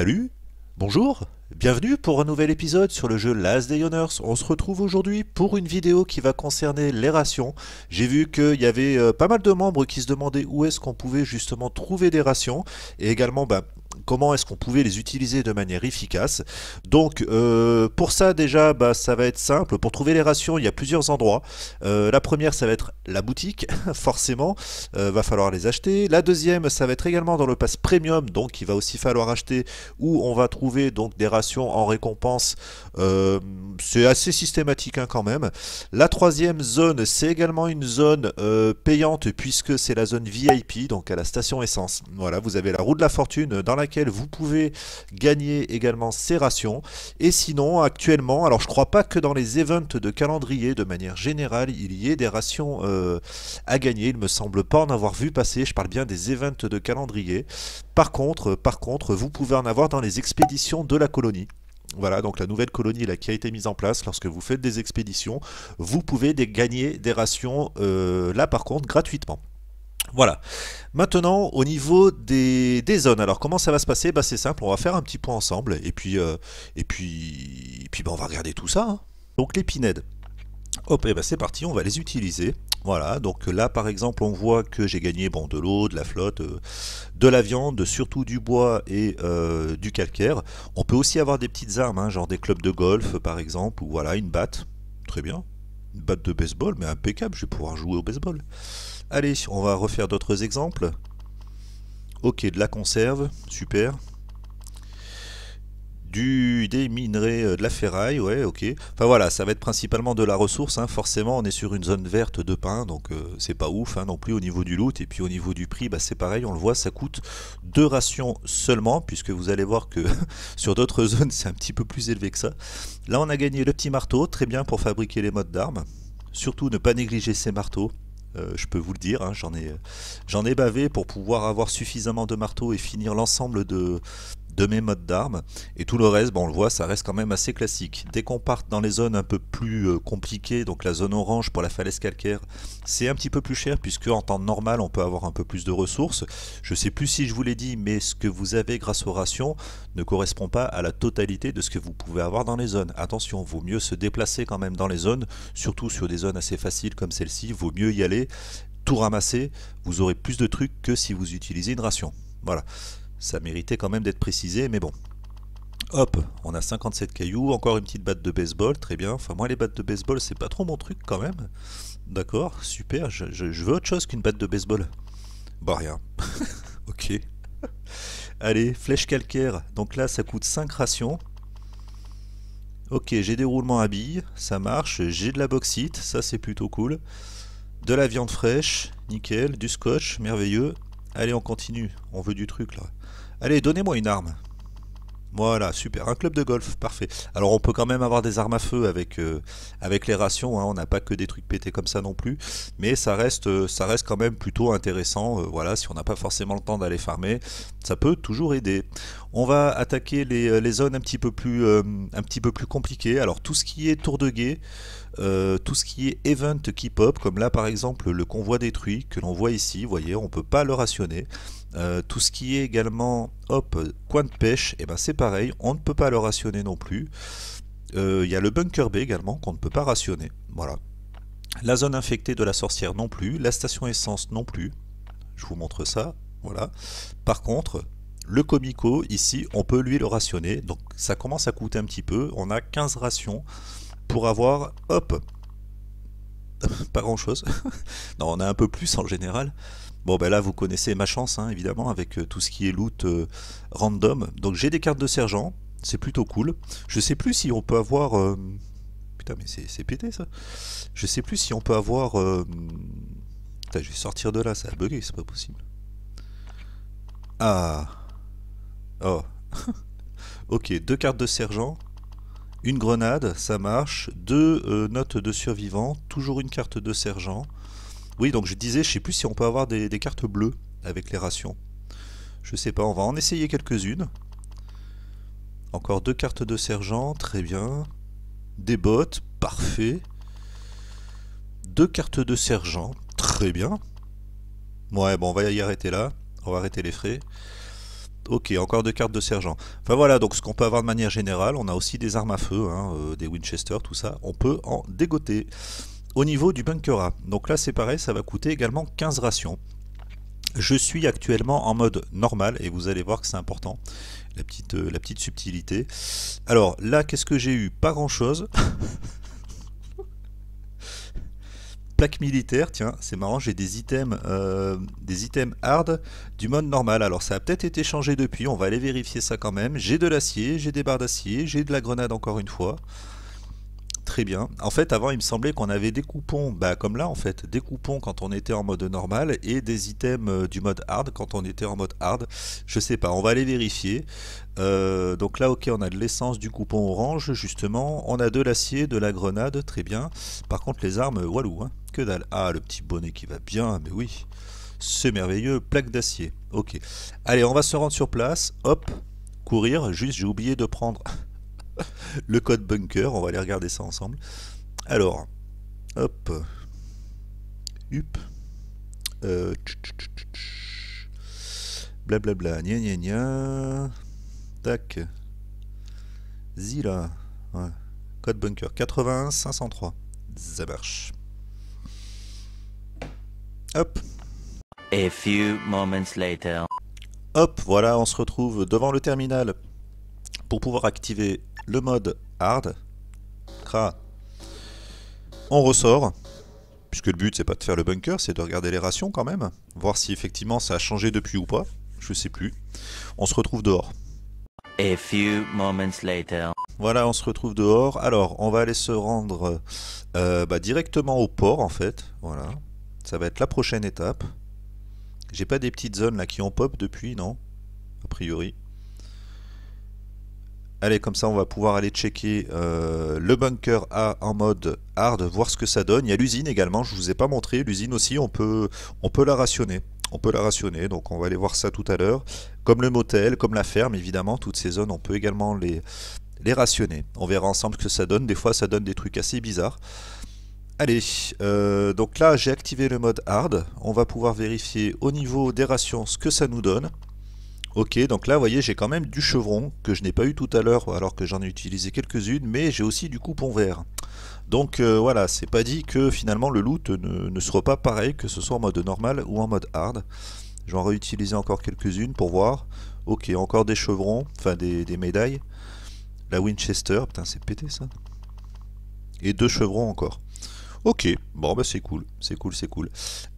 Salut, bonjour, bienvenue pour un nouvel épisode sur le jeu Last Day Honors. On se retrouve aujourd'hui pour une vidéo qui va concerner les rations. J'ai vu qu'il y avait euh, pas mal de membres qui se demandaient où est-ce qu'on pouvait justement trouver des rations. Et également, ben, comment est-ce qu'on pouvait les utiliser de manière efficace. Donc euh, pour ça déjà bah, ça va être simple, pour trouver les rations il y a plusieurs endroits. Euh, la première ça va être la boutique, forcément, euh, va falloir les acheter. La deuxième ça va être également dans le pass premium, donc il va aussi falloir acheter où on va trouver donc des rations en récompense. c'est assez systématique hein, quand même. La troisième zone c'est également une zone payante puisque c'est la zone VIP, donc à la station essence. Voilà, vous avez la roue de la fortune dans la laquelle vous pouvez gagner également ces rations. Et sinon, actuellement, alors je crois pas que dans les events de calendrier, de manière générale, il y ait des rations euh, à gagner. Il me semble pas en avoir vu passer. Je parle bien des events de calendrier. Par contre, euh, par contre, vous pouvez en avoir dans les expéditions de la colonie. Voilà, donc la nouvelle colonie là, qui a été mise en place, lorsque vous faites des expéditions, vous pouvez des, gagner des rations euh, là par contre gratuitement. Voilà. Maintenant, au niveau des, zones, alors comment ça va se passer bah, C'est simple, on va faire un petit point ensemble et puis, euh, et puis, puis bah, on va regarder tout ça. Hein. Donc les pinèdes, hop, et bah, c'est parti, on va les utiliser. Voilà, donc là par exemple on voit que j'ai gagné bon, de l'eau, de la flotte, euh, de la viande, surtout du bois et euh, du calcaire. On peut aussi avoir des petites armes, hein, genre des clubs de golf par exemple, ou voilà, une batte, très bien. Une batte de baseball, mais impeccable, je vais pouvoir jouer au baseball. Allez, on va refaire d'autres exemples. Ok, de la conserve, super. Du, des minerais, euh, de la ferraille, ouais, ok. Enfin voilà, ça va être principalement de la ressource. Hein. Forcément, on est sur une zone verte de pain, donc euh, c'est pas ouf hein, non plus au niveau du loot. Et puis au niveau du prix, bah, c'est pareil, on le voit, ça coûte deux rations seulement, puisque vous allez voir que sur d'autres zones, c'est un petit peu plus élevé que ça. Là, on a gagné le petit marteau, très bien pour fabriquer les modes d'armes. Surtout, ne pas négliger ces marteaux. Euh, je peux vous le dire, hein, j'en ai, ai, bavé pour pouvoir avoir suffisamment de marteaux et finir l'ensemble de, de mes modes d'armes. Et tout le reste, on le voit, ça reste quand même assez classique. Dès qu'on part dans les zones un peu plus euh, compliquées, donc la zone orange pour la falaise calcaire, c'est un petit peu plus cher puisque en temps normal, on peut avoir un peu plus de ressources. Je sais plus si je vous l'ai dit, mais ce que vous avez grâce aux rations ne correspond pas à la totalité de ce que vous pouvez avoir dans les zones. Attention, vaut mieux se déplacer quand même dans les zones, surtout sur des zones assez faciles comme celle-ci, vaut mieux y aller, tout ramasser, vous aurez plus de trucs que si vous utilisez une ration. Voilà. Ça méritait quand même d'être précisé, mais bon. Hop, on a 57 cailloux, encore une petite batte de baseball, très bien. Enfin, moi, les battes de baseball, c'est pas trop mon truc quand même. D'accord, super, je, veux autre chose qu'une batte de baseball. Bah, rien. ok. Allez, flèche calcaire. Donc là, ça coûte 5 rations. Ok, j'ai des roulements à billes, ça marche. J'ai de la bauxite, ça c'est plutôt cool. De la viande fraîche, nickel. Du scotch, merveilleux. Allez, on continue. On veut du truc là. Allez, donnez-moi une arme. Voilà, super. Un club de golf, parfait. Alors on peut quand même avoir des armes à feu avec, euh, avec les rations, hein. on n'a pas que des trucs pétés comme ça non plus, mais ça reste, euh, ça reste quand même plutôt intéressant. Euh, voilà, si on n'a pas forcément le temps d'aller farmer, ça peut toujours aider. On va attaquer les, zones un petit, peu plus, un petit peu plus compliquées. Alors tout ce qui est tour de guet, tout ce qui est event keep-up, comme là par exemple le convoi détruit que l'on voit ici, vous voyez, on ne peut pas le rationner. tout ce qui est également hop, coin de pêche, et eh ben c'est pareil, on ne peut pas le rationner non plus. Il euh, y a le bunker B également qu'on ne peut pas rationner. Voilà. La zone infectée de la sorcière non plus, la station essence non plus. Je vous montre ça. Voilà. Par contre, le comico ici, on peut lui le rationner. Donc ça commence à coûter un petit peu. On a 15 rations pour avoir, hop, pas grand chose. non, on a un peu plus en général. Bon, ben là, vous connaissez ma chance, hein, évidemment, avec euh, tout ce qui est loot euh, random. Donc, j'ai des cartes de sergent, c'est plutôt cool. Je sais plus si on peut avoir. Euh, putain, mais c'est pété ça. Je sais plus si on peut avoir. Putain, je vais sortir de là, ça a bugué, c'est pas possible. Ah. Oh. ok, deux cartes de sergent. Une grenade, ça marche. Deux notes de survivant. Toujours une carte de sergent. Oui, donc je disais, je sais plus si on peut avoir des, cartes bleues avec les rations. Je sais pas, on va en essayer quelques-unes. Encore deux cartes de sergent, très bien. Des bottes, parfait. Deux cartes de sergent, très bien. Ouais, bon, on va y arrêter là. On va arrêter les frais. Ok, encore deux cartes de sergent. Enfin voilà, donc ce qu'on peut avoir de manière générale, on a aussi des armes à feu, hein, euh, des Winchester, tout ça. On peut en dégoter au niveau du bunkera. Donc là c'est pareil, ça va coûter également 15 rations. Je suis actuellement en mode normal et vous allez voir que c'est important, la petite, euh, la petite subtilité. Alors là qu'est-ce que j'ai eu Pas grand chose. plaque militaire, tiens, c'est marrant, j'ai des items euh, des items hard du mode normal. Alors ça a peut-être été changé depuis, on va aller vérifier ça quand même. J'ai de l'acier, j'ai des barres d'acier, j'ai de la grenade encore une fois très bien. En fait, avant, il me semblait qu'on avait des coupons, bah, comme là en fait, des coupons quand on était en mode normal et des items euh, du mode hard quand on était en mode hard. Je sais pas, on va aller vérifier. Euh, donc là, ok, on a de l'essence, du coupon orange, justement. On a de l'acier, de la grenade, très bien. Par contre, les armes, walou, hein, que dalle. Ah, le petit bonnet qui va bien, mais oui. C'est merveilleux, plaque d'acier. Ok. Allez, on va se rendre sur place. Hop, courir. Juste, j'ai oublié de prendre le code bunker, on va aller regarder ça ensemble. Alors, hop, up, euh, blablabla, gna gna gna, tac, zila code bunker 81 503, ça marche. Hop. A few moments later. Hop, voilà, on se retrouve devant le terminal pour pouvoir activer le mode hard. On ressort, puisque le but c'est pas de faire le bunker, c'est de regarder les rations quand même, voir si effectivement ça a changé depuis ou pas, je sais plus. On se retrouve dehors. A few moments later. Voilà, on se retrouve dehors. Alors, on va aller se rendre euh, bah, directement au port en fait. Voilà, ça va être la prochaine étape. J'ai pas des petites zones là qui ont pop depuis, non A priori. Allez, comme ça, on va pouvoir aller checker euh, le bunker A en mode hard, voir ce que ça donne. Il y a l'usine également, je ne vous ai pas montré. L'usine aussi, on peut, on peut la rationner. On peut la rationner, donc on va aller voir ça tout à l'heure. Comme le motel, comme la ferme, évidemment, toutes ces zones, on peut également les, les rationner. On verra ensemble ce que ça donne. Des fois, ça donne des trucs assez bizarres. Allez, euh, donc là, j'ai activé le mode hard. On va pouvoir vérifier au niveau des rations ce que ça nous donne. Ok, donc là, vous voyez, j'ai quand même du chevron que je n'ai pas eu tout à l'heure, alors que j'en ai utilisé quelques-unes, mais j'ai aussi du coupon vert. Donc euh, voilà, c'est pas dit que finalement le loot ne, ne, sera pas pareil, que ce soit en mode normal ou en mode hard. Je vais en réutiliser encore quelques-unes pour voir. Ok, encore des chevrons, enfin des, des médailles. La Winchester, putain c'est pété ça. Et deux chevrons encore. Ok, bon bah c'est cool, c'est cool, c'est cool.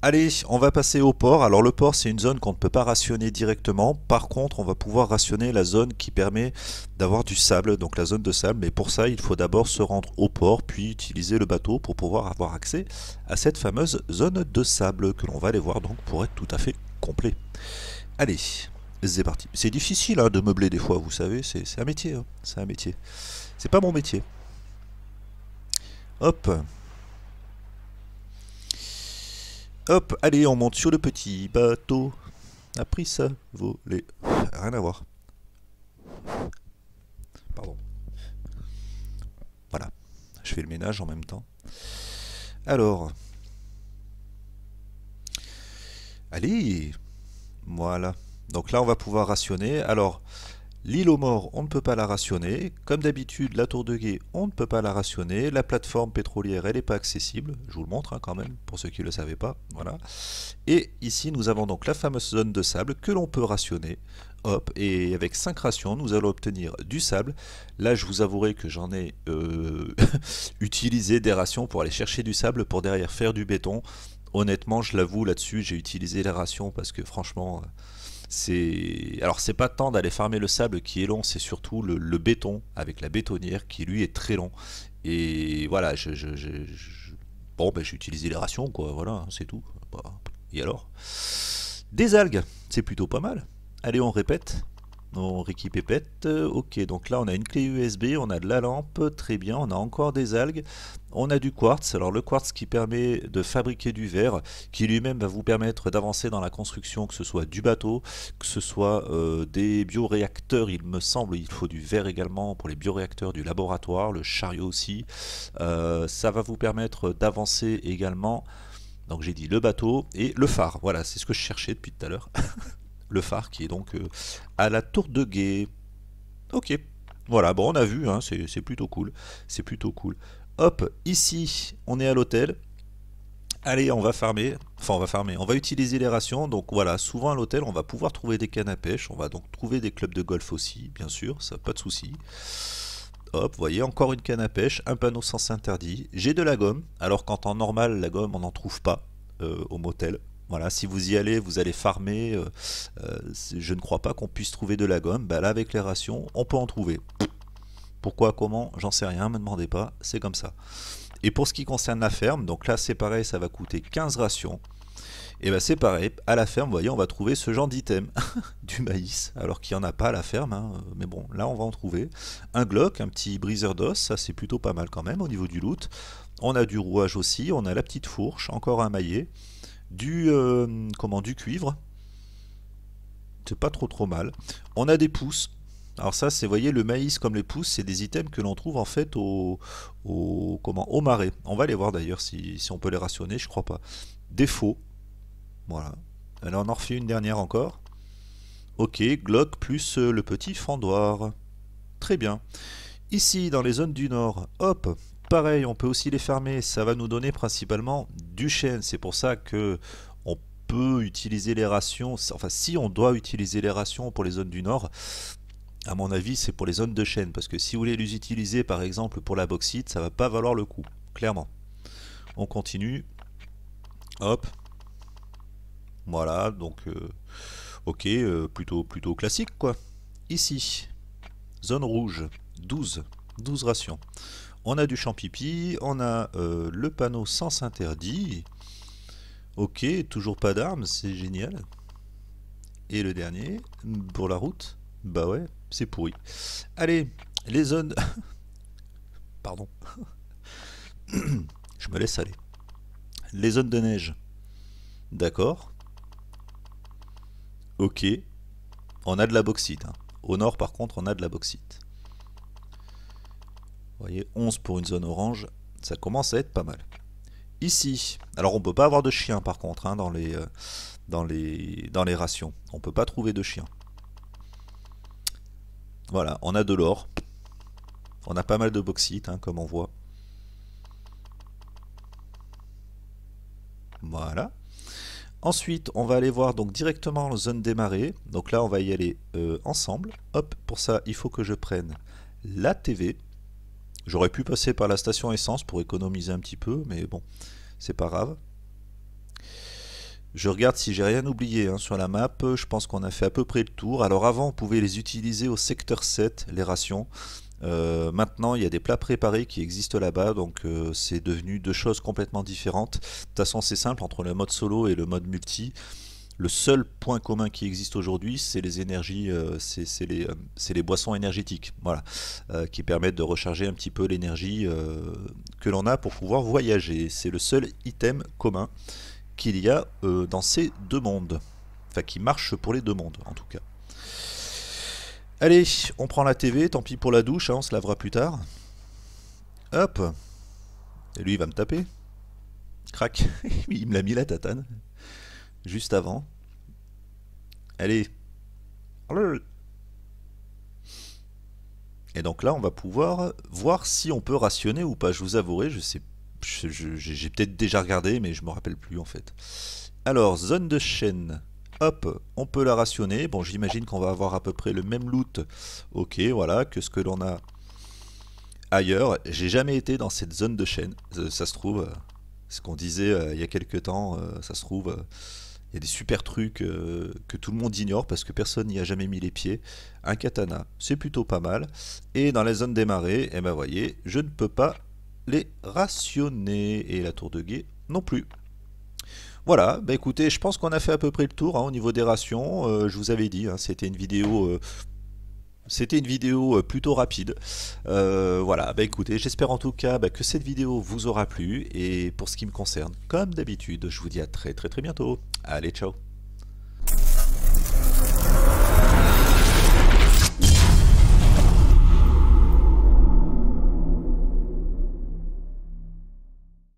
Allez, on va passer au port. Alors le port c'est une zone qu'on ne peut pas rationner directement. Par contre, on va pouvoir rationner la zone qui permet d'avoir du sable, donc la zone de sable. Mais pour ça, il faut d'abord se rendre au port, puis utiliser le bateau pour pouvoir avoir accès à cette fameuse zone de sable que l'on va aller voir donc pour être tout à fait complet. Allez, c'est parti. C'est difficile hein, de meubler des fois, vous savez, c'est un métier. Hein. c'est un métier. C'est pas mon métier. Hop. Hop, allez, on monte sur le petit bateau. Après ça, voler. Rien à voir. Pardon. Voilà. Je fais le ménage en même temps. Alors. Allez Voilà. Donc là, on va pouvoir rationner. Alors, L'île aux morts, on ne peut pas la rationner. Comme d'habitude, la tour de guet, on ne peut pas la rationner. La plateforme pétrolière, elle n'est pas accessible. Je vous le montre hein, quand même, pour ceux qui ne le savaient pas. Voilà. Et ici, nous avons donc la fameuse zone de sable que l'on peut rationner. Hop, et avec 5 rations, nous allons obtenir du sable. Là, je vous avouerai que j'en ai euh, utilisé des rations pour aller chercher du sable, pour derrière faire du béton. Honnêtement, je l'avoue, là-dessus, j'ai utilisé les rations parce que franchement... Euh, c'est alors c'est pas tant d'aller farmer le sable qui est long, c'est surtout le, béton avec la bétonnière qui lui est très long. Et voilà, je, je, bon ben j'ai utilisé les rations quoi, voilà, hein, c'est tout. Bah, et alors Des algues, c'est plutôt pas mal. Allez, on répète. Ricky Pépette, euh, ok, donc là on a une clé USB, on a de la lampe, très bien, on a encore des algues, on a du quartz, alors le quartz qui permet de fabriquer du verre, qui lui-même va vous permettre d'avancer dans la construction, que ce soit du bateau, que ce soit euh, des bioréacteurs, il me semble, il faut du verre également pour les bioréacteurs du laboratoire, le chariot aussi, euh, ça va vous permettre d'avancer également, donc j'ai dit le bateau et le phare, voilà, c'est ce que je cherchais depuis tout à l'heure. le phare qui est donc euh, à la tour de guet. Ok, voilà, bon on a vu, hein, c'est plutôt cool, c'est plutôt cool. Hop, ici on est à l'hôtel. Allez, on va farmer, enfin on va farmer, on va utiliser les rations, donc voilà, souvent à l'hôtel on va pouvoir trouver des cannes à pêche, on va donc trouver des clubs de golf aussi, bien sûr, ça pas de souci. Hop, voyez, encore une canne à pêche, un panneau sans interdit, j'ai de la gomme, alors qu'en temps normal la gomme on n'en trouve pas euh, au motel, voilà, si vous y allez, vous allez farmer. Euh, euh, je ne crois pas qu'on puisse trouver de la gomme. Bah, là, avec les rations, on peut en trouver. Pourquoi, comment, j'en sais rien, me demandez pas, c'est comme ça. Et pour ce qui concerne la ferme, donc là c'est pareil, ça va coûter 15 rations. Et bien bah, c'est pareil, à la ferme, vous voyez, on va trouver ce genre d'item, du maïs, alors qu'il n'y en a pas à la ferme, hein. mais bon, là on va en trouver. Un Glock, un petit briseur d'os, ça c'est plutôt pas mal quand même au niveau du loot. On a du rouage aussi, on a la petite fourche, encore un maillet du, euh, comment, du cuivre. C'est pas trop trop mal. On a des pousses. Alors ça, c'est, voyez, le maïs comme les pousses, c'est des items que l'on trouve en fait au, comment, au marais. On va les voir d'ailleurs si, si on peut les rationner, je crois pas. Défaut. Voilà. Alors on en refait une dernière encore. Ok, Glock plus euh, le petit fendoir. Très bien. Ici, dans les zones du nord, hop, pareil, on peut aussi les fermer. Ça va nous donner principalement du chêne. C'est pour ça que on peut utiliser les rations. Enfin, si on doit utiliser les rations pour les zones du nord, à mon avis, c'est pour les zones de chêne. Parce que si vous voulez les utiliser, par exemple, pour la bauxite, ça va pas valoir le coup. Clairement. On continue. Hop. Voilà, donc... Euh, ok, euh, plutôt, plutôt classique, quoi. Ici, zone rouge, 12. 12 rations. On a du champ pipi, on a euh, le panneau sans interdit. Ok, toujours pas d'armes, c'est génial. Et le dernier, pour la route, bah ouais, c'est pourri. Allez, les zones... Pardon. Je me laisse aller. Les zones de neige. D'accord. Ok. On a de la bauxite. Hein. Au nord, par contre, on a de la bauxite. Vous voyez, 11 pour une zone orange, ça commence à être pas mal. Ici, alors on peut pas avoir de chien par contre hein, dans, les, euh, dans, les, dans les rations. On peut pas trouver de chien. Voilà, on a de l'or. On a pas mal de bauxite, hein, comme on voit. Voilà. Ensuite, on va aller voir donc directement la zone démarrée. Donc là, on va y aller euh, ensemble. Hop, pour ça, il faut que je prenne la TV. J'aurais pu passer par la station essence pour économiser un petit peu, mais bon, c'est pas grave. Je regarde si j'ai rien oublié hein, sur la map, je pense qu'on a fait à peu près le tour. Alors avant, on pouvait les utiliser au secteur 7, les rations. Euh, maintenant, il y a des plats préparés qui existent là-bas, donc euh, c'est devenu deux choses complètement différentes. De toute façon, c'est simple, entre le mode solo et le mode multi, le seul point commun qui existe aujourd'hui, c'est les énergies, euh, euh, c'est les, boissons énergétiques, voilà, euh, qui permettent de recharger un petit peu l'énergie que l'on a pour pouvoir voyager. C'est le seul item commun qu'il y a dans ces deux mondes, enfin qui marche pour les deux mondes en tout cas. Allez, on prend la TV, tant pis pour la douche, hein, on se lavera plus tard. Hop. Et lui, il va me taper. Crac. il me l'a mis la tatane. Juste avant. Allez. Et donc là, on va pouvoir voir si on peut rationner ou pas. Je vous avouerai, je sais, j'ai peut-être déjà regardé, mais je me rappelle plus en fait. Alors, zone de chaîne. Hop, on peut la rationner. Bon, j'imagine qu'on va avoir à peu près le même loot. Ok, voilà, que ce que l'on a ailleurs. J'ai jamais été dans cette zone de chaîne. Euh, ça, se trouve, euh, ce qu'on disait euh, il y a quelques temps, ça se trouve... Il y a des super trucs euh, que tout le monde ignore parce que personne n'y a jamais mis les pieds. Un katana, c'est plutôt pas mal. Et dans la zone des marées, eh ben voyez, je ne peux pas les rationner. Et la tour de guet non plus. Voilà, bah écoutez, je pense qu'on a fait à peu près le tour hein, au niveau des rations. Euh, je vous avais dit, hein, c'était une vidéo euh, c'était une vidéo euh, plutôt rapide. Euh, voilà, bah écoutez, j'espère en tout cas bah, que cette vidéo vous aura plu. Et pour ce qui me concerne, comme d'habitude, je vous dis à très très très bientôt. Allez, ciao